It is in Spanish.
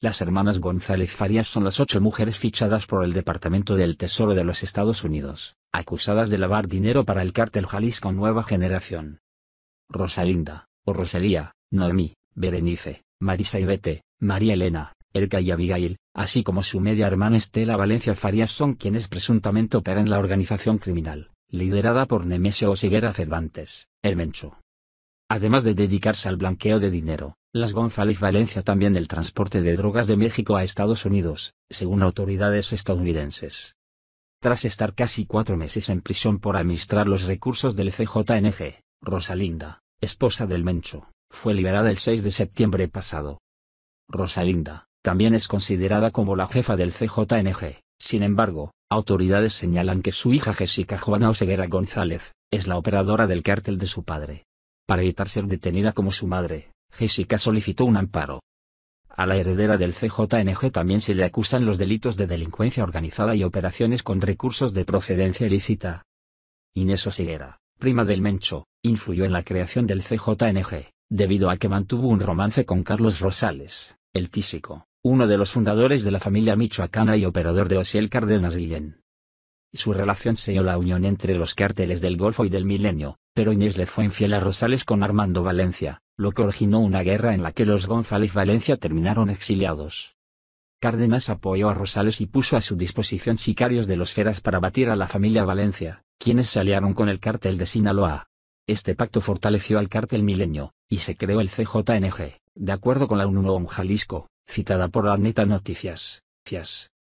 Las hermanas González Farías son las ocho mujeres fichadas por el Departamento del Tesoro de los Estados Unidos, acusadas de lavar dinero para el cártel Jalisco Nueva Generación. Rosalinda, o Rosalía, Noemí, Berenice, Marisa y Bete, María Elena, Erka y Abigail, así como su media hermana Estela Valencia Farías son quienes presuntamente operan la organización criminal, liderada por Nemesio Osiguera Cervantes, el Mencho. además de dedicarse al blanqueo de dinero, las González Valencia también del transporte de drogas de México a Estados Unidos, según autoridades estadounidenses. Tras estar casi cuatro meses en prisión por administrar los recursos del CJNG, Rosalinda, esposa del Mencho, fue liberada el 6 de septiembre pasado. Rosalinda, también es considerada como la jefa del CJNG, sin embargo, autoridades señalan que su hija Jessica Juana Oseguera González, es la operadora del cártel de su padre. Para evitar ser detenida como su madre, Jessica solicitó un amparo. A la heredera del CJNG también se le acusan los delitos de delincuencia organizada y operaciones con recursos de procedencia ilícita. Inés Osiguera, prima del Mencho, influyó en la creación del CJNG, debido a que mantuvo un romance con Carlos Rosales, el tísico, uno de los fundadores de la familia michoacana y operador de Osiel Cárdenas Guillén. Su relación selló la unión entre los cárteles del Golfo y del Milenio, pero Inés le fue infiel a Rosales con Armando Valencia, lo que originó una guerra en la que los González Valencia terminaron exiliados. Cárdenas apoyó a Rosales y puso a su disposición sicarios de los Feras para batir a la familia Valencia, quienes se aliaron con el cártel de Sinaloa. Este pacto fortaleció al cártel milenio, y se creó el CJNG, de acuerdo con la UNUNOM Jalisco, citada por la neta Noticias.